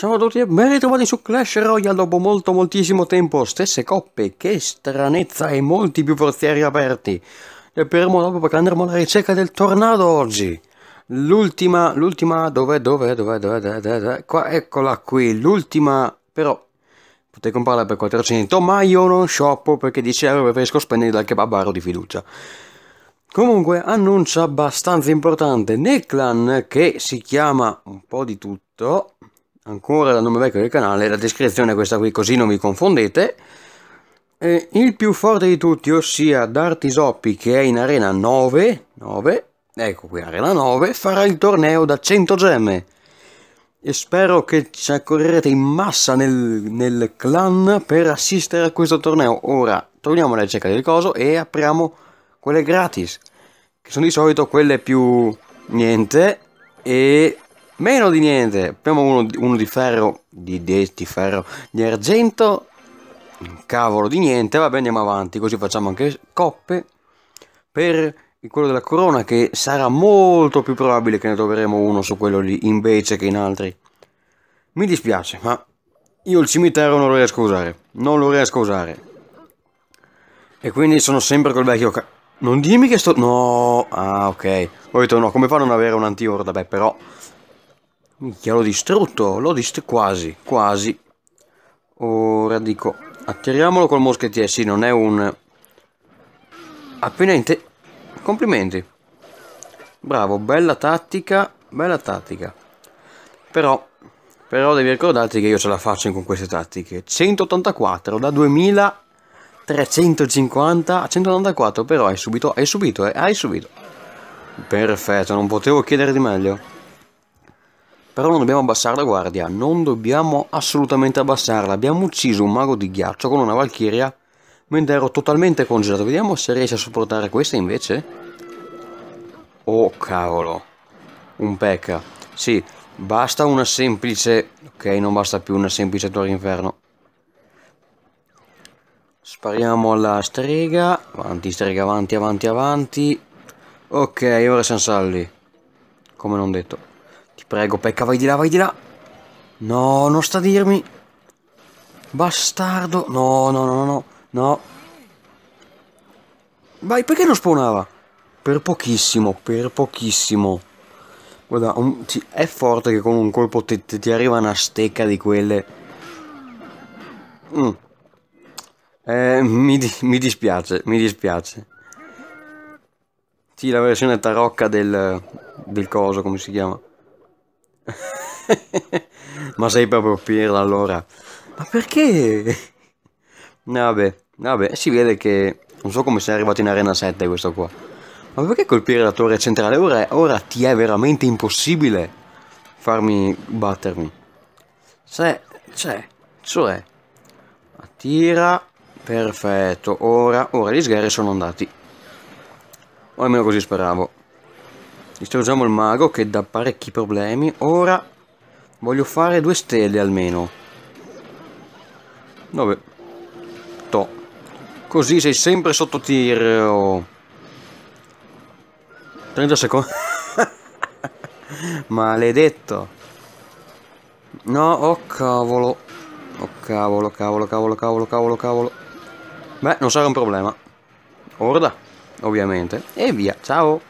Ciao a tutti e ben ritrovati su Clash Royale dopo molto moltissimo tempo, stesse coppe, che stranezza e molti più forzieri aperti. E fermo dopo perché andremo alla ricerca del tornado oggi. L'ultima, l'ultima, dov'è, dov'è, dov'è, dov'è, dov'è, dov'è, qua, eccola qui, l'ultima, però potete comprarla per 400, ma io non shoppo perché 10 euro ah, preferisco spendere dal kebabaro di fiducia. Comunque, annuncio abbastanza importante, nel clan che si chiama un po' di tutto, ancora dal nome vecchio del canale, la descrizione è questa qui, così non vi confondete. E il più forte di tutti, ossia Dartisoppi, che è in arena 9, 9, ecco qui arena 9, farà il torneo da 100 gemme. E spero che ci accorrerete in massa nel, nel clan per assistere a questo torneo. Ora, torniamo alla ricerca del coso e apriamo quelle gratis, che sono di solito quelle più niente e Meno di niente. Abbiamo uno, uno di ferro, di, di, di ferro, di argento. Cavolo di niente. Vabbè, andiamo avanti. Così facciamo anche coppe. Per quello della corona che sarà molto più probabile che ne troveremo uno su quello lì invece che in altri. Mi dispiace, ma io il cimitero non lo riesco a usare. Non lo riesco a usare. E quindi sono sempre col vecchio... Non dimmi che sto... No... Ah, ok. Ho detto no, come fa a non avere un anti-orda? Beh, però... Minchia, l'ho distrutto, l'ho distrutto quasi, quasi. Ora dico, attiriamolo col moschettiere, sì, non è un... Appena in te... Complimenti. Bravo, bella tattica, bella tattica. Però, però devi ricordarti che io ce la faccio con queste tattiche. 184 da 2350 a 194 però hai subito, hai subito, eh, hai subito. Perfetto, non potevo chiedere di meglio. Però non dobbiamo abbassare la guardia, non dobbiamo assolutamente abbassarla. Abbiamo ucciso un mago di ghiaccio con una valchiria mentre ero totalmente congelato. Vediamo se riesce a sopportare questa invece. Oh cavolo, un pecca. Sì, basta una semplice... Ok, non basta più una semplice torre inferno. Spariamo alla strega. Avanti, strega, avanti, avanti, avanti. Ok, ora siamo salvi. Come non detto. Prego, Pecca, vai di là, vai di là. No, non sta a dirmi. Bastardo. No, no, no, no, no. Vai, perché non spawnava? Per pochissimo, per pochissimo. Guarda, un, sì, è forte che con un colpo ti, ti arriva una stecca di quelle. Mm. Eh, mi, di, mi, dispiace, mi dispiace. Sì, la versione tarocca del, del coso, come si chiama? Ma sei proprio pirla allora. Ma perché? Vabbè, vabbè, si vede che... Non so come sei arrivato in Arena 7 questo qua. Ma perché colpire la torre centrale? Ora, ora ti è veramente impossibile farmi battermi. Se, cioè, c'è, cioè, cioè, attira, perfetto, ora, ora gli sgherri sono andati. O almeno così speravo. Distruggiamo il mago che dà parecchi problemi. Ora voglio fare due stelle almeno. dove? To. Così sei sempre sotto tiro. 30 secondi. Maledetto. No, oh cavolo. Oh cavolo, cavolo, cavolo, cavolo, cavolo, cavolo. Beh, non sarà un problema. Orda, ovviamente. E via, ciao.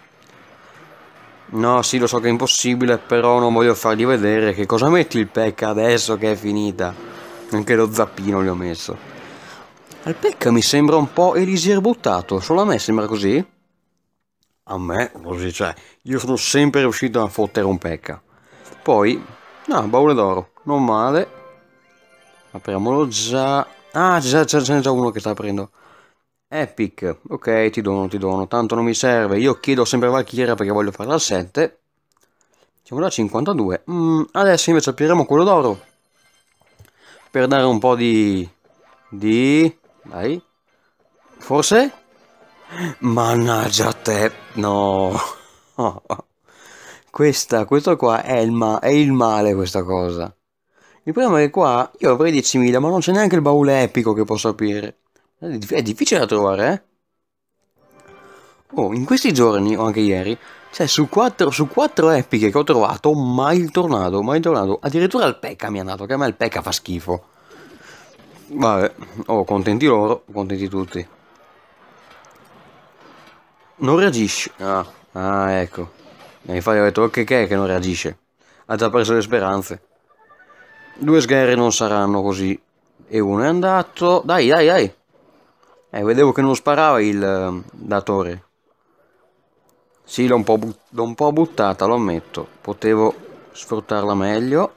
No, sì, lo so che è impossibile, però non voglio fargli vedere che cosa metti il pecca adesso che è finita. Anche lo zappino gli ho messo. Al pecca mi sembra un po' Elisier buttato, solo a me sembra così? A me, così, cioè, io sono sempre riuscito a fottere un pecca. Poi, no, baule d'oro, non male. Apriamolo già. Ah, già, già, già, già uno che sta aprendo. Epic, eh, ok, ti dono, ti dono, tanto non mi serve. Io chiedo sempre Valchiera perché voglio farla al 7. Siamo da 52. Mm, adesso invece apriremo quello d'oro. Per dare un po' di... Di... Dai. Forse? Mannaggia te. No. Oh. Questa, questo qua è il, ma è il male questa cosa. Il problema è che qua io avrei 10.000 ma non c'è neanche il baule epico che posso aprire. È difficile da trovare, eh? Oh, in questi giorni, o anche ieri, cioè su quattro, su quattro epiche che ho trovato, mai il tornado, mai il tornado. Addirittura il pecca mi è andato, che a me il pecca fa schifo. Vabbè, oh, contenti loro, contenti tutti. Non reagisce. Ah, ah ecco. E infatti ho detto, ok, che è che non reagisce? Ha già perso le speranze. Due sgherri non saranno così. E uno è andato. Dai, dai, dai. Eh, vedevo che non sparava il eh, datore. Sì, l'ho un, un, po' buttata, lo ammetto. Potevo sfruttarla meglio.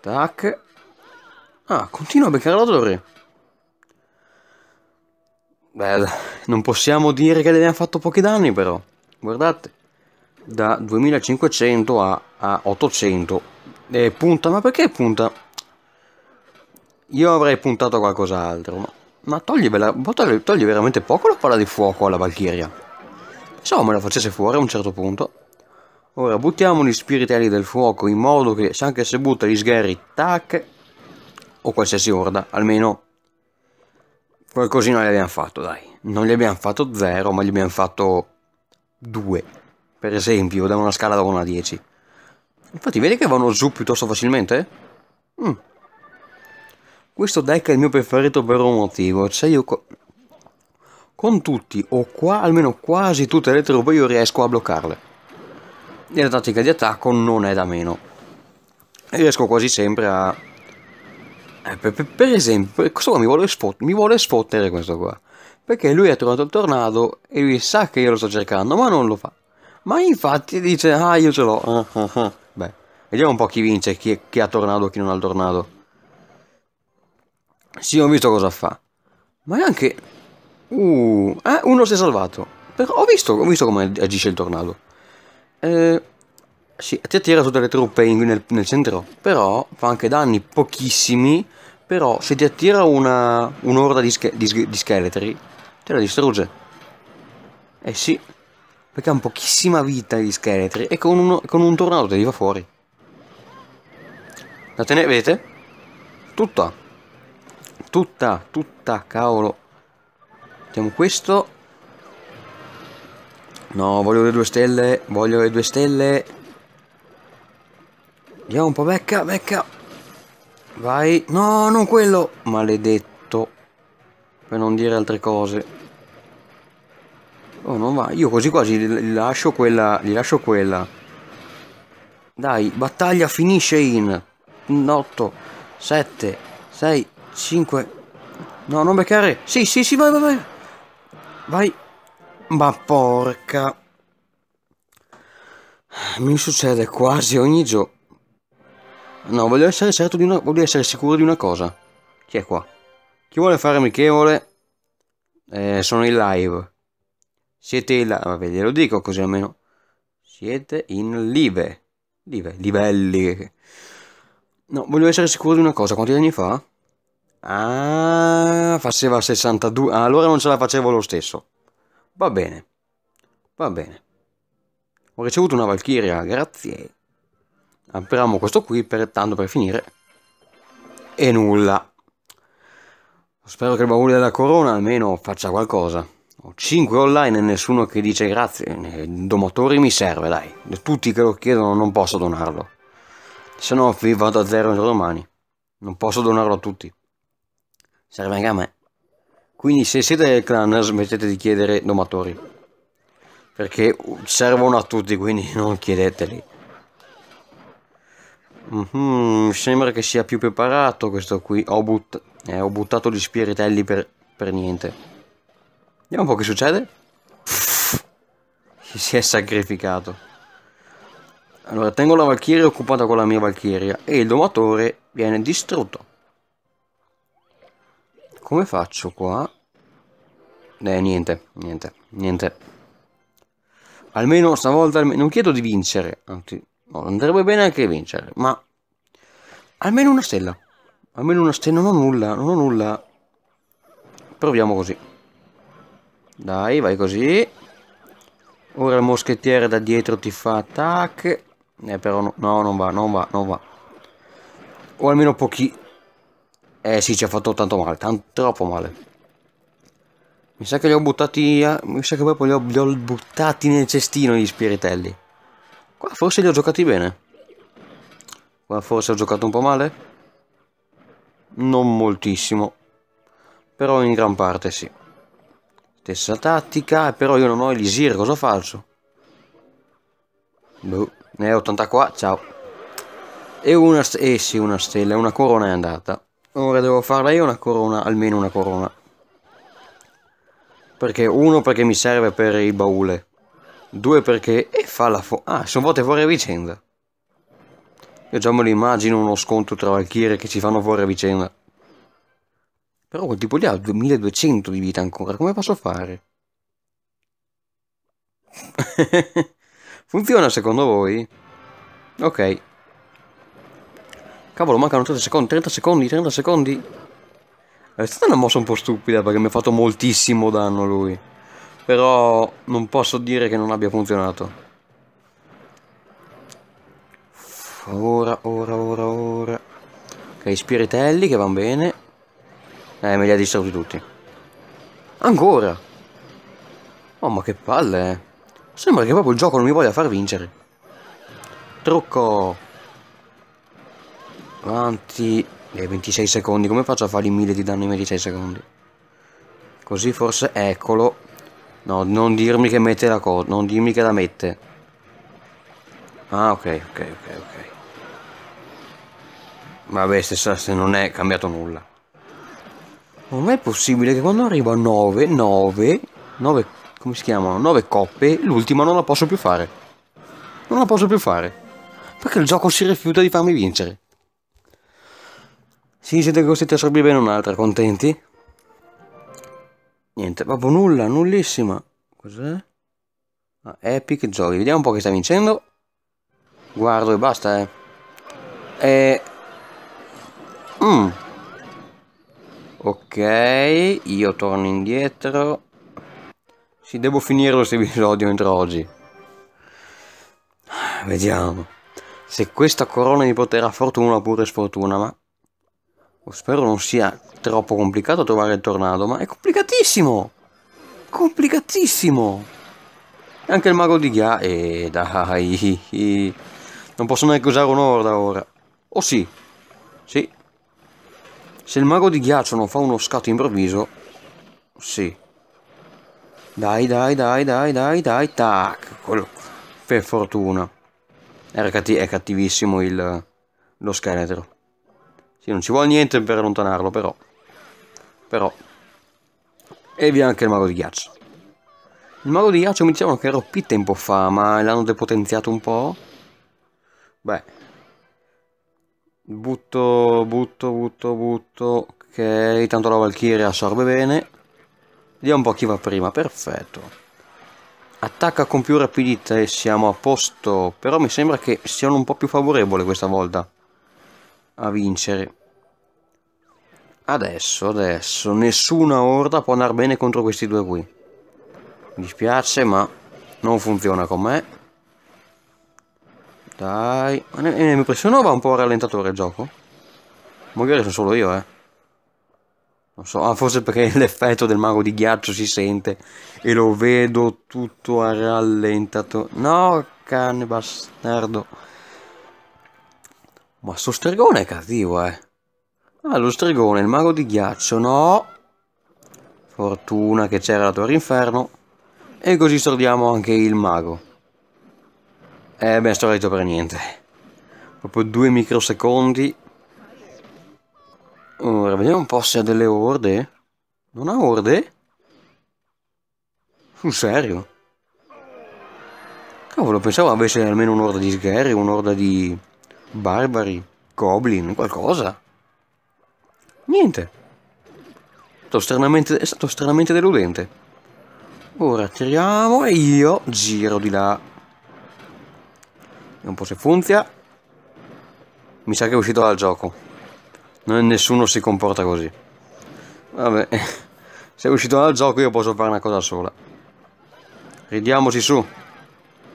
Tac. Ah, continua a beccare la torre. Beh, non possiamo dire che le abbiamo fatto pochi danni però. Guardate. Da 2500 a, a 800. E punta, ma perché punta? Io avrei puntato qualcos'altro, ma... Ma togli, togli veramente poco la palla di fuoco alla Valchiria. Pensavo me la facesse fuori a un certo punto. Ora buttiamo gli spiritelli del fuoco in modo che se anche se butta gli sgherri, tac, o qualsiasi orda, almeno qualcosina gli abbiamo fatto, dai. Non gli abbiamo fatto 0, ma gli abbiamo fatto 2, per esempio, da una scala da 1 a 10. Infatti, vedi che vanno giù piuttosto facilmente? Mm. Questo deck è il mio preferito per un motivo, cioè io co con tutti o qua, almeno quasi tutte le truppe io riesco a bloccarle. E la tattica di attacco non è da meno. E riesco quasi sempre a... Eh, per, per, esempio, questo qua mi vuole, mi vuole sfottere questo qua. Perché lui ha trovato il tornado e lui sa che io lo sto cercando, ma non lo fa. Ma infatti dice, ah io ce l'ho. Beh, vediamo un po' chi vince, chi, chi ha tornado e chi non ha tornado. Sì, ho visto cosa fa. Ma è anche... Uh, eh, uno si è salvato. Però ho visto, ho visto come agisce il tornado. Eh, sì, ti attira tutte le truppe in, nel, nel, centro. Però fa anche danni pochissimi. Però se ti attira un'orda di, sch di, di scheletri, te la distrugge. Eh sì. Perché ha pochissima vita gli scheletri. E con, uno, con un tornado te li fa fuori. La tenete? vedete? Tutta. Tutta, tutta, cavolo. Mettiamo questo. No, voglio le due stelle, voglio le due stelle. Andiamo un po', becca, becca. Vai. No, non quello. Maledetto. Per non dire altre cose. Oh, non va. Io così quasi gli lascio quella, gli lascio quella. Dai, battaglia finisce in 8, 7, 6, 5. No, non beccare. Sì, sì, sì, vai, vai, vai. Vai. Ma porca. Mi succede quasi ogni giorno. No, voglio essere certo di una... Voglio essere sicuro di una cosa. Chi è qua? Chi vuole fare amichevole? Eh, sono in live. Siete in live. Vabbè, glielo dico così almeno. Siete in live. Live. Livelli. No, voglio essere sicuro di una cosa. Quanti anni fa? Ah, faceva 62. Ah, allora non ce la facevo lo stesso. Va bene. Va bene. Ho ricevuto una Valchiria, grazie. Apriamo questo qui, per, tanto per finire. E nulla. Spero che il baule della corona almeno faccia qualcosa. Ho 5 online e nessuno che dice grazie. Eh, Domatori mi serve, dai. Tutti che lo chiedono non posso donarlo. Se no vi vado a zero domani. Non posso donarlo a tutti serve anche a me. Quindi se siete del clan smettete di chiedere domatori. Perché servono a tutti, quindi non chiedeteli. Mm -hmm, sembra che sia più preparato questo qui. Ho, but eh, ho buttato gli spiritelli per, per, niente. Vediamo un po' che succede. Pff, si è sacrificato. Allora, tengo la Valchiria occupata con la mia Valchiria e il domatore viene distrutto come faccio qua? Eh, niente, niente, niente. Almeno stavolta, almeno, non chiedo di vincere, anzi, no, andrebbe bene anche vincere, ma almeno una stella. Almeno una stella, non ho nulla, non ho nulla. Proviamo così. Dai, vai così. Ora il moschettiere da dietro ti fa attack. Eh, però no, no, non va, non va, non va. O almeno pochi, eh sì, ci ha fatto tanto male, tanto, troppo male. Mi sa che li ho buttati, eh, mi sa che proprio li ho, li ho buttati nel cestino gli spiritelli. Qua forse li ho giocati bene. Qua forse ho giocato un po' male. Non moltissimo. Però in gran parte sì. Stessa tattica, eh, però io non ho Elisir, cosa faccio? Boh, ne ho 80 qua, ciao. E una, eh sì, una stella, una corona è andata. Ora devo farla io una corona, almeno una corona. Perché uno perché mi serve per il baule. Due perché... E fa la fo... Ah, sono volte fuori a vicenda. Io già me lo immagino uno scontro tra valchiere che ci fanno fuori a vicenda. Però quel tipo lì ha 2200 di vita ancora, come posso fare? Funziona secondo voi? Ok. Cavolo, mancano 30 secondi, 30 secondi, 30 secondi. È stata una mossa un po' stupida perché mi ha fatto moltissimo danno lui. Però non posso dire che non abbia funzionato. Ora, ora, ora, ora. Ok, spiritelli che vanno bene. Eh, me li ha distrutti tutti. Ancora! Oh, ma che palle, eh. Sembra che proprio il gioco non mi voglia far vincere. Trucco! Avanti. E 26 secondi. Come faccio a fare fargli 1000 di danno in 26 secondi? Così forse... Eccolo. No, non dirmi che mette la cosa. Non dirmi che la mette. Ah, ok, ok, ok, ok. Vabbè, stessa, se non è cambiato nulla. Non è possibile che quando arrivo a 9, 9, 9, come si chiamano? 9 coppe, l'ultima non la posso più fare. Non la posso più fare. Perché il gioco si rifiuta di farmi vincere. Sì, siete costretti a in un'altra, contenti? Niente, proprio nulla, nullissima. Cos'è? Ah, Epic Joy, vediamo un po' che sta vincendo. Guardo e basta, eh. E... Mm. Ok, io torno indietro. Sì, devo finire questo episodio entro oggi. Vediamo. Se questa corona mi porterà fortuna oppure sfortuna, ma Spero non sia troppo complicato trovare il tornado, ma è complicatissimo! Complicatissimo! Anche il mago di ghiaccio... Eh, dai! Non posso neanche usare un'orda ora. Oh sì! Sì. Se il mago di ghiaccio non fa uno scatto improvviso... Sì. Dai, dai, dai, dai, dai, dai, tac! Quello... Per fortuna. è cattivissimo il... lo scheletro. Sì, non ci vuole niente per allontanarlo, però. Però. E via anche il mago di ghiaccio. Il mago di ghiaccio mi dicevano che ero OP tempo fa, ma l'hanno depotenziato un po'. Beh. Butto, butto, butto, butto. Ok, tanto la Valkyria assorbe bene. Vediamo un po' chi va prima, perfetto. Attacca con più rapidità e siamo a posto, però mi sembra che siano un po' più favorevole questa volta a vincere. Adesso, adesso, nessuna orda può andare bene contro questi due qui. Mi spiace, ma non funziona con me. Dai. Eh, mi va un po' rallentatore il gioco. Magari sono solo io, eh. Non so, ah, forse perché l'effetto del mago di ghiaccio si sente e lo vedo tutto a rallentatore. No, cane bastardo. Ma sto stregone è cattivo, eh. Ah, lo stregone, il mago di ghiaccio, no. Fortuna che c'era la torre inferno. E così stordiamo anche il mago. Eh ben sorrito per niente. Proprio due microsecondi. Ora, vediamo un po' se ha delle orde. Non ha orde? Sul serio? Cavolo, pensavo avesse almeno un'orda di sgherri, un'orda di barbari, goblin, qualcosa. Niente. È stato, è stato stranamente deludente. Ora tiriamo e io giro di là. Vediamo un po' se funziona. Mi sa che è uscito dal gioco. Non nessuno si comporta così. Vabbè. Se è uscito dal gioco io posso fare una cosa sola. Ridiamoci su.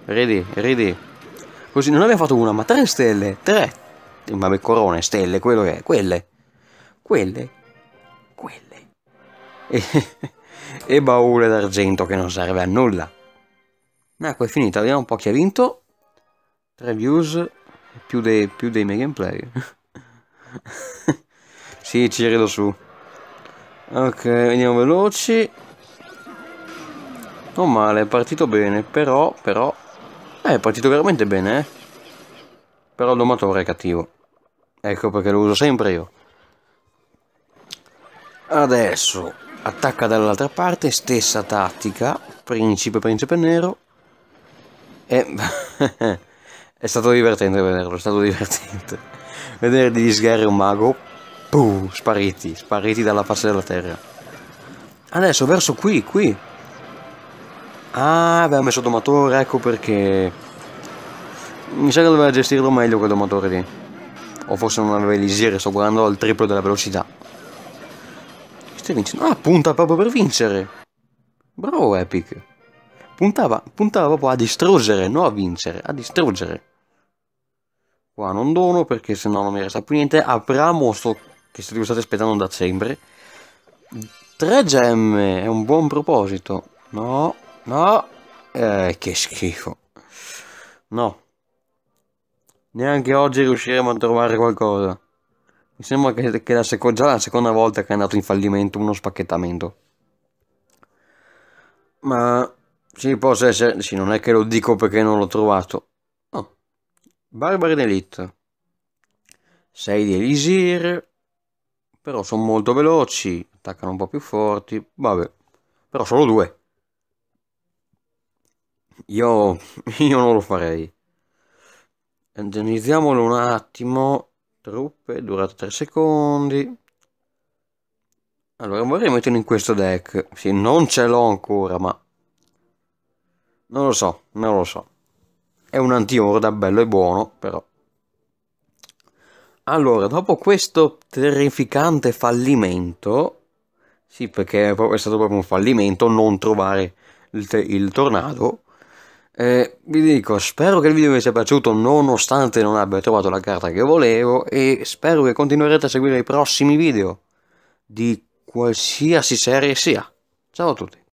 Ridi, ridi. Così non abbiamo fatto una, ma tre stelle. Tre. Vabbè, corone, stelle, quello che è. Quelle. Quelle. Quelle. E, e baule d'argento che non serve a nulla. Ecco, è finita. Vediamo un po' chi ha vinto. tre views più dei, più dei miei gameplay. sì, ci rido su. Ok, andiamo veloci. Non male, è partito bene, però, però, eh, è partito veramente bene, eh. Però il domatore è cattivo. Ecco perché lo uso sempre io. Adesso attacca dall'altra parte, stessa tattica, principe, principe nero. E... è stato divertente vederlo, è stato divertente. Vedere di disgare un mago, Puh, spariti, spariti dalla faccia della terra. Adesso verso qui, qui, Ah, aveva messo il domatore, ecco perché... Mi sa che doveva gestirlo meglio quel domatore lì. O forse non aveva elisiere, sto guardando al triplo della velocità. Stai vincendo? Ah, punta proprio per vincere! Bravo Epic! Puntava, puntava proprio a distruggere, non a vincere, a distruggere. Qua non dono perché sennò non mi resta più niente. Apriamo sto che se state aspettando da sempre. Tre gemme, è un buon proposito. No, No. Eh, che schifo. No. Neanche oggi riusciremo a trovare qualcosa. Mi sembra che, che la già la seconda volta che è andato in fallimento uno spacchettamento. Ma sì, possa essere... Sì, non è che lo dico perché non l'ho trovato. No. Barbarin Elite. 6 di Elisir. Però sono molto veloci, attaccano un po' più forti. Vabbè, però solo due. Io, io non lo farei. Analizziamolo un attimo. Truppe, durata 3 secondi. Allora, vorrei metterlo in questo deck. Sì, non ce l'ho ancora, ma... Non lo so, non lo so. È un anti-orda, bello e buono, però. Allora, dopo questo terrificante fallimento... Sì, perché è stato proprio un fallimento non trovare il, il tornado eh, vi dico, spero che il video vi sia piaciuto nonostante non abbia trovato la carta che volevo e spero che continuerete a seguire i prossimi video di qualsiasi serie sia. Ciao a tutti!